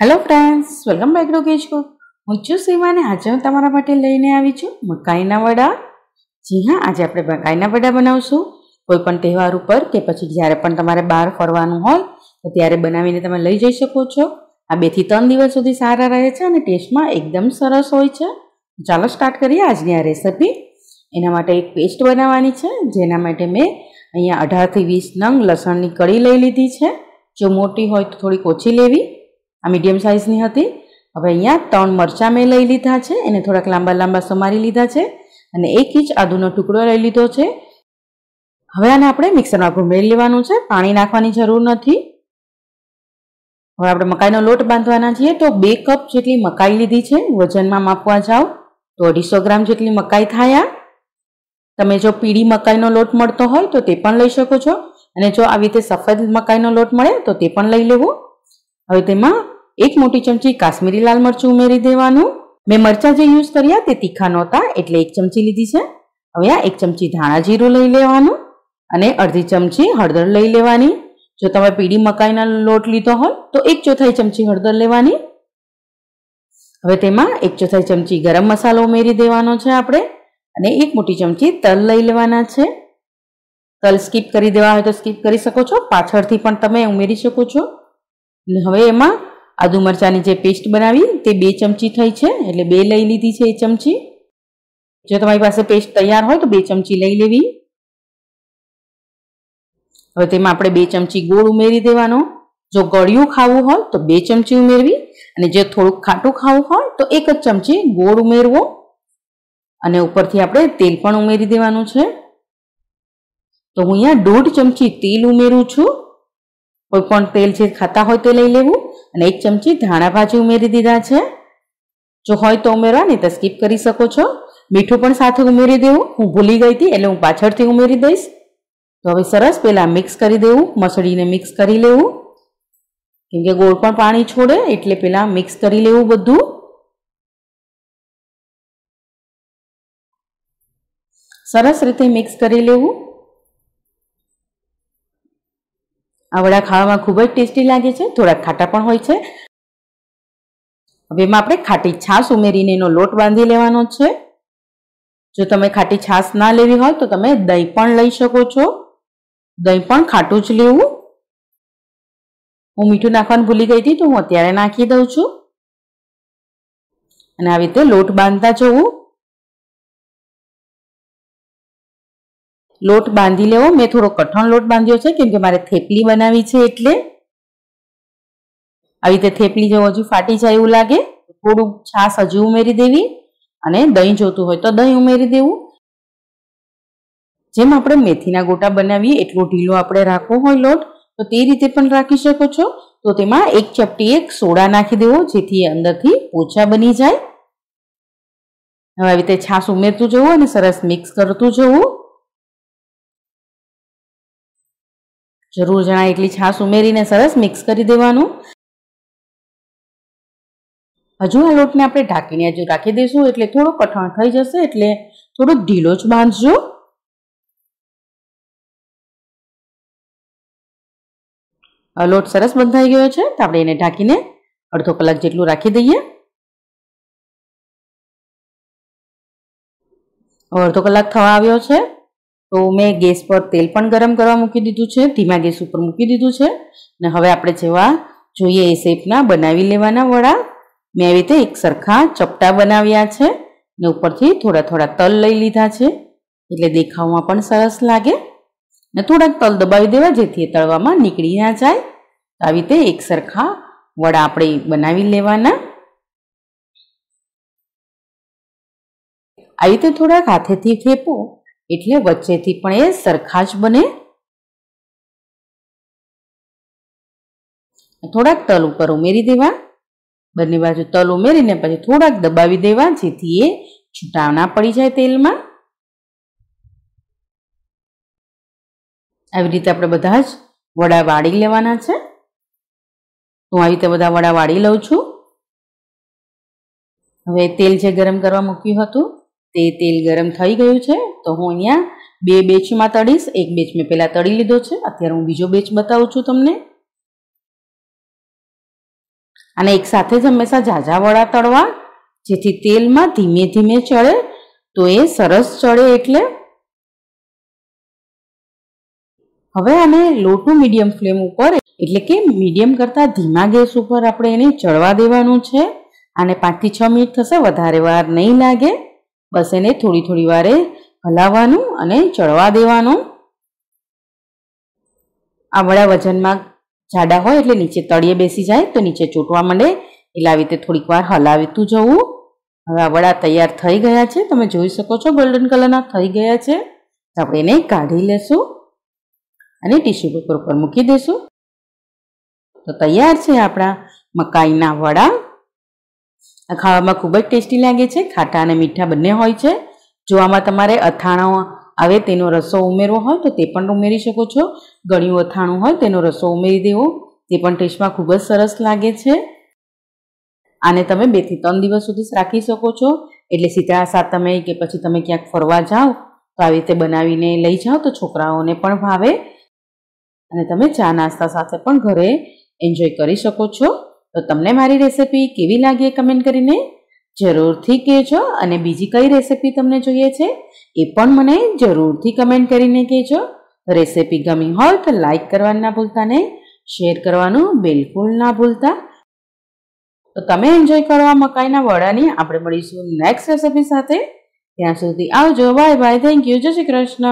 hello friends welcome back to કેજ cook હું છું સીમાને આજે હું તમારા માટે લઈને આવી છું મકાઈના વડા જી હા આજે આપણે મકાઈના વડા બનાવશું કોઈ પણ તહેવાર ઉપર કે પછી જ્યારે પણ તમારે બહાર ફરવાનું હોય તો ત્યારે બનાવીને તમે લઈ જઈ શકો છો આ બેથી ત્રણ દિવસ સુધી સારા રહે છે અને ટેસ્ટમાં એકદમ સરસ હોય છે ચાલો સ્ટાર્ટ કરીએ આજની આ રેસિપી એના માટે એક પેસ્ટ બનાવવાની છે જેના માટે મેં અહીંયા અઢારથી વીસ નંગ લસણની કળી લઈ લીધી છે જો મોટી હોય તો થોડીક ઓછી લેવી આ મીડિયમ સાઇઝની હતી હવે અહીંયા ત્રણ મરચાં મેં લઈ લીધા છે એને થોડાક લાંબા લાંબા સમારી લીધા છે અને એક ઇંચ આદુનો ટુકડો લઈ લીધો છે હવે આને આપણે મિક્સરમાં ઘુમેરી લેવાનું છે પાણી નાખવાની જરૂર નથી હવે આપણે મકાઈનો લોટ બાંધવાના છીએ તો બે કપ જેટલી મકાઈ લીધી છે વજનમાં માપવા જાઓ તો અઢીસો ગ્રામ જેટલી મકાઈ થાય તમે જો પીળી મકાઈનો લોટ મળતો હોય તો તે પણ લઈ શકો છો અને જો આવી રીતે સફેદ મકાઈનો લોટ મળે તો તે પણ લઈ લેવો હવે તેમાં એક મોટી ચમચી કાશ્મીરી લાલ મરચું ઉમેરી દેવાનું મેં મરચા જે યુઝ કર્યા તે તીખા નહોતા એટલે એક ચમચી લીધી છે હવે આ એક ચમચી ધાણા જીરું લઈ લેવાનું અને અડધી ચમચી હળદર લઈ લેવાની જો તમે પીળી મકાઈના લોટ લીધો હોય તો એક ચોથાઈ ચમચી હળદર લેવાની હવે તેમાં એક ચોથાઈ ચમચી ગરમ મસાલો ઉમેરી દેવાનો છે આપણે અને એક મોટી ચમચી તલ લઈ લેવાના છે તલ સ્કીપ કરી દેવા હોય તો સ્કીપ કરી શકો છો પાછળથી પણ તમે ઉમેરી શકો છો અને હવે એમાં આદુ મરચાંની જે પેસ્ટ બનાવી તે બે ચમચી થઈ છે એટલે બે લઈ લીધી છે એ ચમચી જો તમારી પાસે પેસ્ટ તૈયાર હોય તો બે ચમચી લઈ લેવી હવે તેમાં આપણે બે ચમચી ગોળ ઉમેરી દેવાનો જો ગળ્યું ખાવું હોય તો બે ચમચી ઉમેરવી અને જે થોડુંક ખાટું ખાવું હોય તો એક જ ચમચી ગોળ ઉમેરવો અને ઉપરથી આપણે તેલ પણ ઉમેરી દેવાનું છે તો હું અહીંયા દોઢ ચમચી તેલ ઉમેરું છું કોઈ પણ તેલ જે ખાતા હોય તો લઈ લેવું અને એક ચમચી ધાણા ભાજી ઉમેરી દીધા છે જો હોય તો ઉમેરવા નહીં તો સ્કીપ કરી શકો છો મીઠું પણ સાથે ઉમેરી દેવું હું ભૂલી ગઈ હતી એટલે હું પાછળથી ઉમેરી દઈશ તો હવે સરસ પહેલાં મિક્સ કરી દેવું મસળીને મિક્સ કરી લેવું કેમ કે ગોળ પણ પાણી છોડે એટલે પહેલાં મિક્સ કરી લેવું બધું સરસ રીતે મિક્સ કરી લેવું આ વડા ખાવામાં ખૂબ જ ટેસ્ટી લાગે છે થોડા ખાટા પણ હોય છે હવે એમાં આપણે ખાટી છાશ ઉમેરીને એનો લોટ બાંધી લેવાનો છે જો તમે ખાટી છાશ ના લેવી હોય તો તમે દહીં પણ લઈ શકો છો દહીં પણ ખાટું જ લેવું હું મીઠું નાખવાનું ભૂલી ગઈ હતી તો હું અત્યારે નાખી દઉં છું અને આવી રીતે લોટ બાંધતા જવું લોટ બાંધી લેવો મેં થોડો કઠણ લોટ બાંધ્યો છે કેમ કે મારે થેપલી બનાવી છે એટલે આવી રીતે થેપલી જેવું હજુ ફાટી જાય એવું લાગે થોડું છાશ હજુ ઉમેરી દેવી અને દહીં જોતું હોય તો દહીં ઉમેરી દેવું જેમ આપણે મેથીના ગોટા બનાવીએ એટલો ઢીલો આપણે રાખવો હોય લોટ તો તે રીતે પણ રાખી શકો છો તો તેમાં એક ચપટી એક સોડા નાખી દેવો જેથી અંદરથી ઓછા બની જાય હવે આવી રીતે છાશ ઉમેરતું જવું અને સરસ મિક્સ કરતું જવું જરૂર જણાય એટલી છાશ ઉમેરીને સરસ મિક્સ કરી દેવાનું હજુ આ લોટને આપણે ઢાંકીને હજુ રાખી દઈશું એટલે થોડો કઠણ થઈ જશે એટલે થોડો ઢીલો જ બાંધજો લોટ સરસ બંધાઈ ગયો છે તો આપણે એને ઢાંકીને અડધો કલાક જેટલું રાખી દઈએ અડધો કલાક થવા આવ્યો છે તો મેં ગેસ પર તેલ પણ ગરમ કરવા મૂકી દીધું છે ધીમા ગેસ ઉપર મૂકી દીધું છે ને હવે આપણે જેવા જોઈએ એ શેપના બનાવી લેવાના વડા મેં આવી રીતે એક સરખા ચપટા બનાવ્યા છે ને ઉપરથી થોડા થોડા તલ લઈ લીધા છે એટલે દેખાવમાં પણ સરસ લાગે ને થોડાક તલ દબાવી દેવા જેથી એ તળવામાં નીકળી ના જાય આવી રીતે એક સરખા વડા આપણે બનાવી લેવાના આવી રીતે થોડાક હાથેથી થેપો એટલે વચ્ચેથી પણ એ સરખા જ બને થોડાક તલ ઉપર ઉમેરી દેવા બંને બાજુ તલ ઉમેરીને પછી થોડાક દબાવી દેવા જેથી એ છૂટા ના પડી જાય તેલમાં આવી રીતે આપણે બધા જ વડા વાળી લેવાના છે હું આવી રીતે બધા વડા વાળી લઉં છું હવે તેલ જે ગરમ કરવા મૂક્યું હતું તે તેલ ગરમ થઈ ગયું છે તો હું અહીંયા બે બેચમાં તળીશ એક બેચ મેં પહેલાં તળી લીધો છે અત્યારે હું બીજો બેચ બતાવું છું તમને અને એક સાથે જ હંમેશા ઝાઝા વડા તળવા જેથી તેલમાં ધીમે ધીમે ચડે તો એ સરસ ચડે એટલે હવે આને લોટું મીડિયમ ફ્લેમ ઉપર એટલે કે મીડિયમ કરતાં ધીમા ગેસ ઉપર આપણે એને ચડવા દેવાનું છે અને પાંચથી છ મિનિટ થશે વધારે વાર નહીં લાગે બસ એને થોડી થોડી વારે હલાવવાનું અને ચડવા દેવાનું આ વડા વજનમાં જાડા હોય એટલે નીચે તળીએ બેસી જાય તો નીચે ચૂંટવા માંડે એટલે આવી રીતે થોડીક વાર હલાવતું જવું હવે આ વડા તૈયાર થઈ ગયા છે તમે જોઈ શકો છો ગોલ્ડન કલરના થઈ ગયા છે તો આપણે એને કાઢી લેશું અને ટીશ્યુ પેપર ઉપર મૂકી દઈશું તો તૈયાર છે આપણા મકાઈના વડા આ ખાવામાં ખૂબ જ ટેસ્ટી લાગે છે ખાટા અને મીઠા બંને હોય છે જો આમાં તમારે અથાણા આવે તેનો રસો ઉમેરવો હોય તો તે પણ ઉમેરી શકો છો ગળ્યું અથાણું હોય તેનો રસો ઉમેરી દેવો તે પણ ટેસ્ટમાં ખૂબ જ સરસ લાગે છે આને તમે બેથી ત્રણ દિવસ સુધી રાખી શકો છો એટલે સીધા સાત તમે કે પછી તમે ક્યાંક ફરવા જાઓ તો આવી રીતે બનાવીને લઈ જાઓ તો છોકરાઓને પણ ભાવે અને તમે ચા નાસ્તા સાથે પણ ઘરે એન્જોય કરી શકો છો તો તમને મારી રેસિપી કેવી લાગી કમેન્ટ કરીને જરૂરથી કહેજો અને બીજી કઈ રેસીપી તમને જોઈએ છે એ પણ મને જરૂરથી કમેન્ટ કરીને કહેજો રેસીપી ગમી હોય તો લાઇક કરવાનું ના ભૂલતા નહીં શેર કરવાનું બિલકુલ ના ભૂલતા તો તમે એન્જોય કરો આ મકાઈના વડાની આપણે મળીશું નેક્સ્ટ રેસીપી સાથે ત્યાં સુધી આવજો બાય બાય થેન્ક યુ જય શ્રી કૃષ્ણ